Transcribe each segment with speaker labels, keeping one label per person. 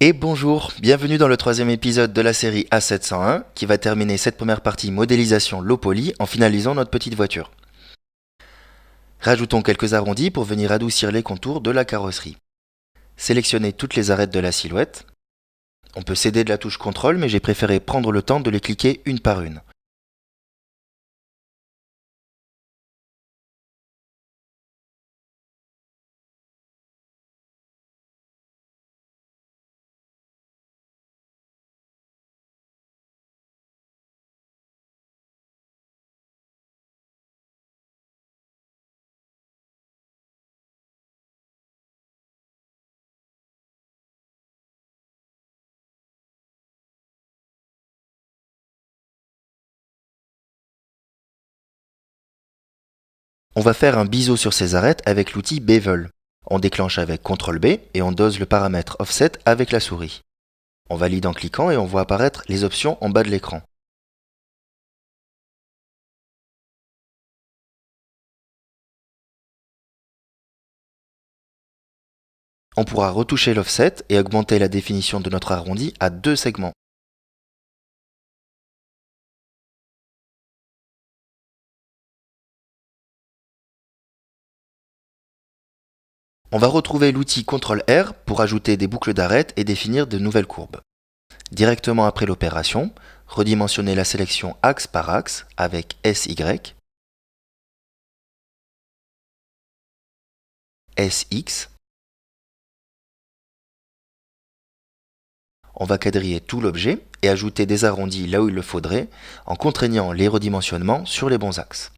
Speaker 1: Et bonjour, bienvenue dans le troisième épisode de la série A701 qui va terminer cette première partie modélisation low poly en finalisant notre petite voiture. Rajoutons quelques arrondis pour venir adoucir les contours de la carrosserie. Sélectionnez toutes les arêtes de la silhouette. On peut céder de la touche contrôle mais j'ai préféré prendre le temps de les cliquer une par une. On va faire un biseau sur ces arêtes avec l'outil Bevel. On déclenche avec CTRL B et on dose le paramètre Offset avec la souris. On valide en cliquant et on voit apparaître les options en bas de l'écran.
Speaker 2: On pourra retoucher l'offset et augmenter la définition de notre arrondi à deux segments.
Speaker 1: On va retrouver l'outil CTRL-R pour ajouter des boucles d'arêtes et définir de nouvelles courbes. Directement après l'opération, redimensionner la sélection axe par axe avec SY,
Speaker 2: SX.
Speaker 1: On va quadriller tout l'objet et ajouter des arrondis là où il le faudrait en contraignant les redimensionnements sur les bons axes.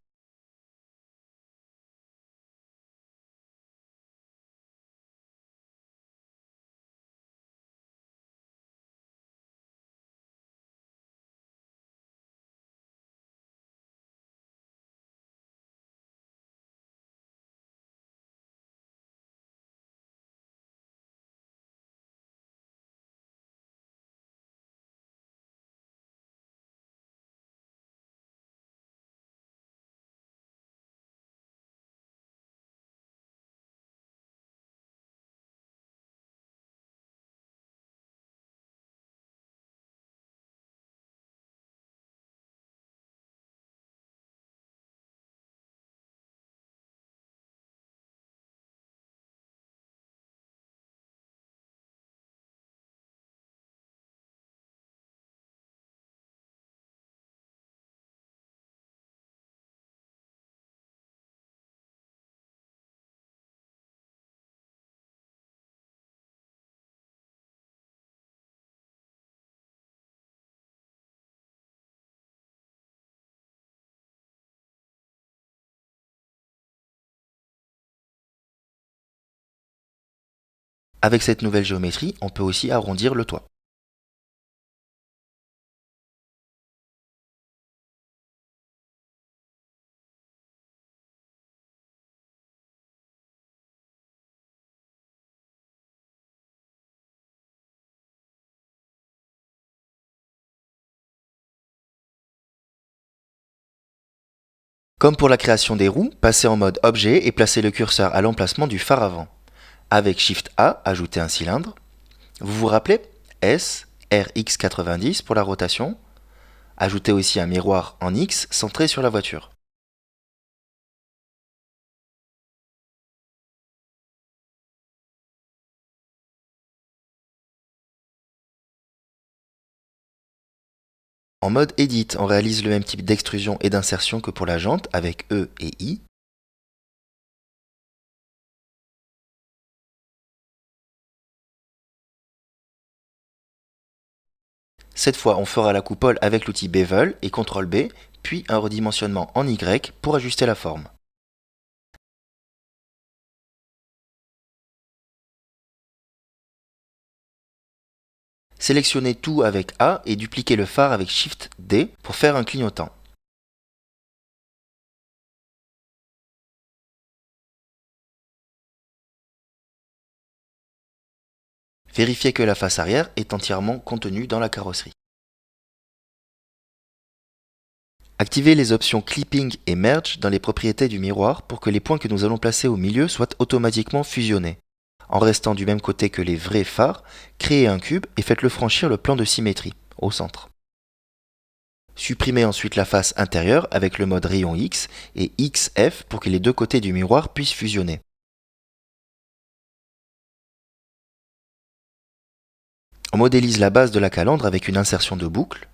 Speaker 2: Avec cette nouvelle géométrie, on peut aussi arrondir le toit.
Speaker 1: Comme pour la création des roues, passez en mode objet et placez le curseur à l'emplacement du phare avant. Avec Shift A, ajoutez un cylindre. Vous vous rappelez S, RX90 pour la rotation. Ajoutez aussi un miroir en X centré sur la voiture.
Speaker 2: En mode Edit, on réalise le même type d'extrusion et d'insertion que pour la jante avec E et I,
Speaker 1: Cette fois, on fera la coupole avec l'outil Bevel et CTRL B, puis un redimensionnement en Y pour ajuster la forme.
Speaker 2: Sélectionnez tout avec A et dupliquez le phare avec Shift D pour faire un clignotant. Vérifiez que
Speaker 1: la face arrière est entièrement contenue dans la carrosserie. Activez les options Clipping et Merge dans les propriétés du miroir pour que les points que nous allons placer au milieu soient automatiquement fusionnés. En restant du même côté que les vrais phares, créez un cube et faites-le franchir le plan de symétrie, au centre. Supprimez ensuite la face intérieure avec le mode rayon X et XF pour que les deux côtés du miroir puissent fusionner.
Speaker 2: On modélise la base de la calandre avec une insertion de boucle.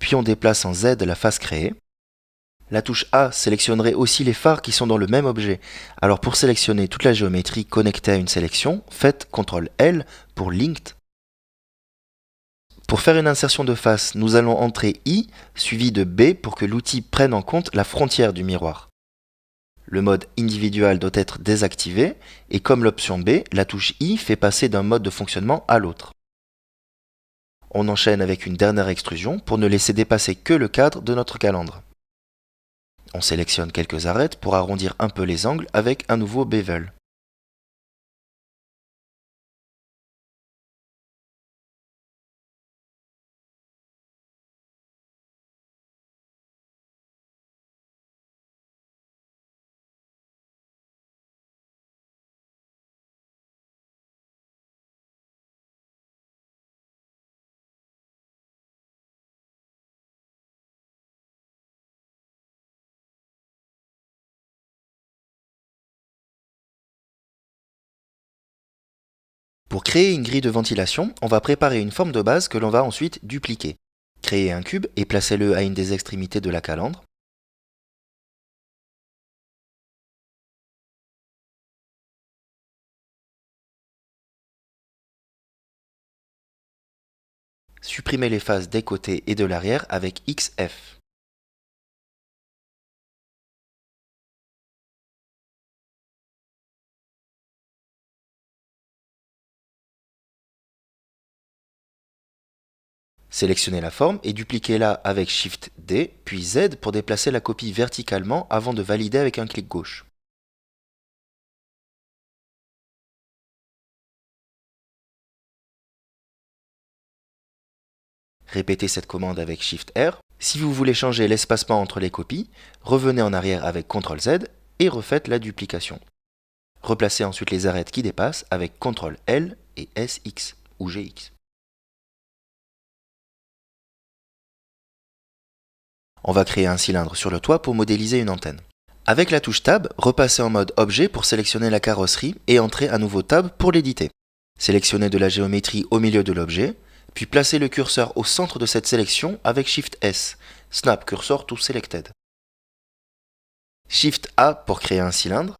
Speaker 1: puis on déplace en Z la face créée. La touche A sélectionnerait aussi les phares qui sont dans le même objet. Alors pour sélectionner toute la géométrie connectée à une sélection, faites CTRL L pour Linked. Pour faire une insertion de face, nous allons entrer I suivi de B pour que l'outil prenne en compte la frontière du miroir le mode individual doit être désactivé et comme l'option B, la touche I fait passer d'un mode de fonctionnement à l'autre. On enchaîne avec une dernière extrusion pour ne laisser dépasser que le cadre de notre calandre. On sélectionne quelques arêtes pour arrondir un peu les angles avec un nouveau bevel. Pour créer une grille de ventilation, on va préparer une forme de base que l'on va ensuite dupliquer. Créez un cube et placez-le à une des extrémités de la calandre.
Speaker 2: Supprimez les faces des côtés et de l'arrière avec XF.
Speaker 1: Sélectionnez la forme et dupliquez-la avec Shift D, puis Z pour déplacer la copie verticalement avant de valider avec un clic gauche. Répétez cette commande avec Shift R. Si vous voulez changer l'espacement entre les copies, revenez en arrière avec Ctrl Z et refaites la duplication. Replacez ensuite les arêtes qui dépassent avec Ctrl L et SX ou GX. On va créer un cylindre sur le toit pour modéliser une antenne. Avec la touche Tab, repassez en mode objet pour sélectionner la carrosserie et entrez à nouveau tab pour l'éditer. Sélectionnez de la géométrie au milieu de l'objet, puis placez le curseur au centre de cette sélection avec Shift S, Snap Cursor to Selected. Shift A pour créer un cylindre.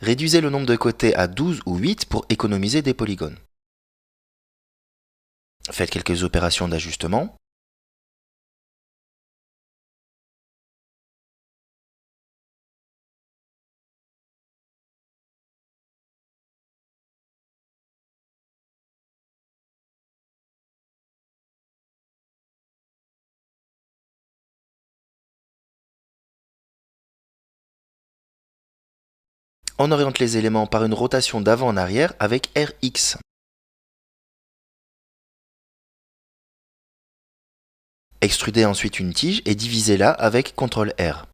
Speaker 1: Réduisez le nombre de côtés à 12 ou 8 pour économiser des polygones. Faites quelques opérations
Speaker 2: d'ajustement. on oriente les éléments par une rotation d'avant en arrière avec Rx. Extrudez ensuite une tige et divisez-la avec CTRL R.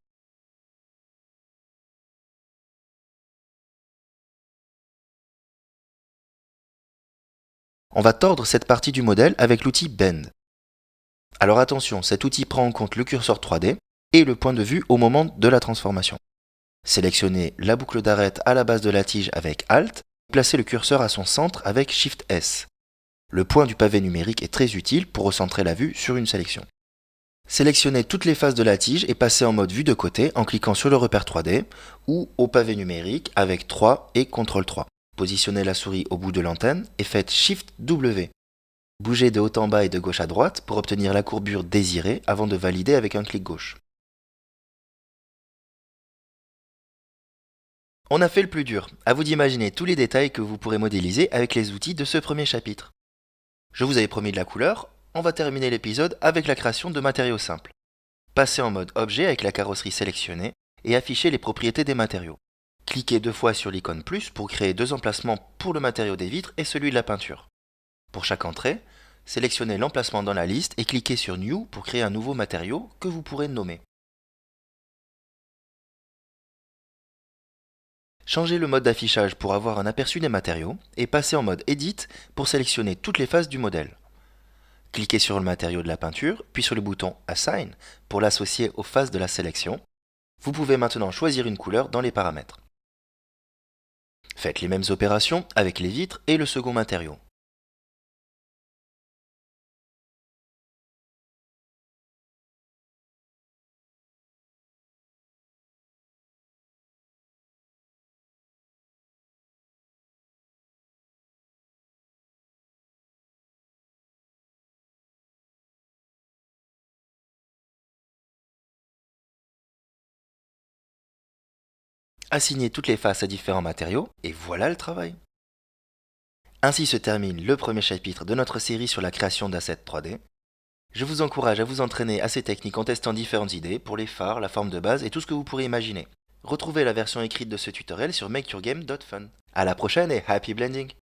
Speaker 1: On va tordre cette partie du modèle avec l'outil Bend. Alors attention, cet outil prend en compte le curseur 3D et le point de vue au moment de la transformation. Sélectionnez la boucle d'arête à la base de la tige avec Alt, placez le curseur à son centre avec Shift S. Le point du pavé numérique est très utile pour recentrer la vue sur une sélection. Sélectionnez toutes les faces de la tige et passez en mode vue de côté en cliquant sur le repère 3D ou au pavé numérique avec 3 et CTRL 3. Positionnez la souris au bout de l'antenne et faites Shift W. Bougez de haut en bas et de gauche à droite pour obtenir la courbure désirée avant de valider avec un clic gauche. On a fait le plus dur, à vous d'imaginer tous les détails que vous pourrez modéliser avec les outils de ce premier chapitre. Je vous avais promis de la couleur, on va terminer l'épisode avec la création de matériaux simples. Passez en mode objet avec la carrosserie sélectionnée et affichez les propriétés des matériaux. Cliquez deux fois sur l'icône plus pour créer deux emplacements pour le matériau des vitres et celui de la peinture. Pour chaque entrée, sélectionnez l'emplacement dans la liste et cliquez sur New pour créer un nouveau matériau que vous pourrez nommer. Changez le mode d'affichage pour avoir un aperçu des matériaux et passez en mode Edit pour sélectionner toutes les phases du modèle. Cliquez sur le matériau de la peinture, puis sur le bouton Assign pour l'associer aux phases de la sélection. Vous pouvez maintenant choisir une couleur dans les paramètres. Faites les mêmes opérations avec les vitres et le second matériau. assigner toutes les faces à différents matériaux, et voilà le travail. Ainsi se termine le premier chapitre de notre série sur la création d'assets 3D. Je vous encourage à vous entraîner à ces techniques en testant différentes idées pour les phares, la forme de base et tout ce que vous pourrez imaginer. Retrouvez la version écrite de ce tutoriel sur makeyourgame.fun. À la prochaine et happy blending!